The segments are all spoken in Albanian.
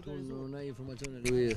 Tu non hai informazione lui...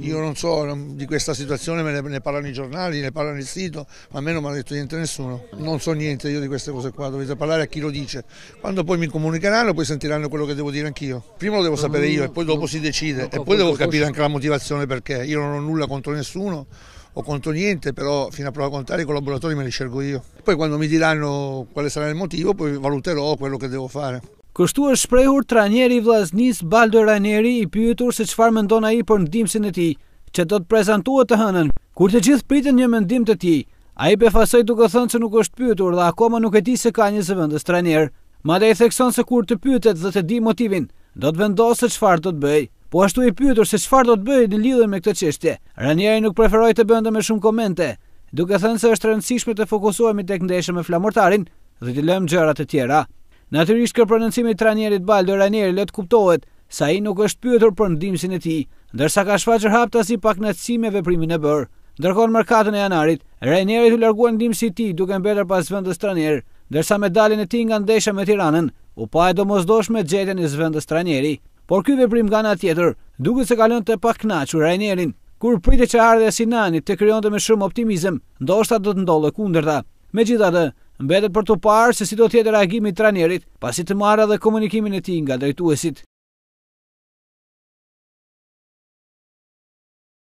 Io non so di questa situazione, me ne, ne, parlano i giornali, ne parlano il sito, ma a me non mi ha detto niente nessuno. Non so niente io di queste cose qua, dovete parlare a chi lo dice. Quando poi mi comunicheranno, poi sentiranno quello che devo dire anch'io. Prima lo devo mm, sapere io e poi dopo si decide e poi devo capire anche la motivazione perché. Io non ho nulla contro nessuno o contro niente, però fino a prova contraria i collaboratori me li scelgo io. Poi quando mi diranno quale sarà il motivo, poi valuterò quello che devo fare. Kështu është shprehur trajneri i vllaznis Baldo Ranieri i pyetur se çfarë mendon ai për ndihmën e tij, që do të prezantohet të hënën, kur të gjithë pritën një mendim të tij. Ai befasoi duke thënë se nuk është pyetur dhe akoma nuk e di se ka një zëvendës trajner. Madje i thekson se kur të pyetet dhe të di motivin, do të vendosë çfarë do të bëjë. Po ashtu i pyetur se çfarë do të bëjë në lidhje me këtë çështje, Ranieri nuk preferoi të bënte më shumë komente, duke thënë se është rëndësishme të fokusohemi tek ndeshja me flamurtarin dhe të lëmë gjërat e tjera. Natyrisht kjo prononcim i trajnerit Baldo Ranieri let kuptohet se ai nuk është pyetur për ndihmësin e tij, ndërsa ka shfaqur haptasi pak natësi me veprimin e bërë. Ndërkohë në mërkatën e janarit, Ranieri u larguan ndihmësi i tij duke mbetur pas vendës trajner, ndërsa dalin e tij nga ndeshja me Tiranën u pa e me gjetën në zvendës trajneri. Por ky veprim nga tjetër, duket se kalon të pakënaqur Ranierin, kur pritet që ardhja e Sinanit të krijonte më shumë optimizëm, ndoshta do të ndodhte kundërta. Megjithatë, mbetet për të parë se si do të jetë reagimi i trajnerit pasi të marrë edhe komunikimin e tij nga drejtuesit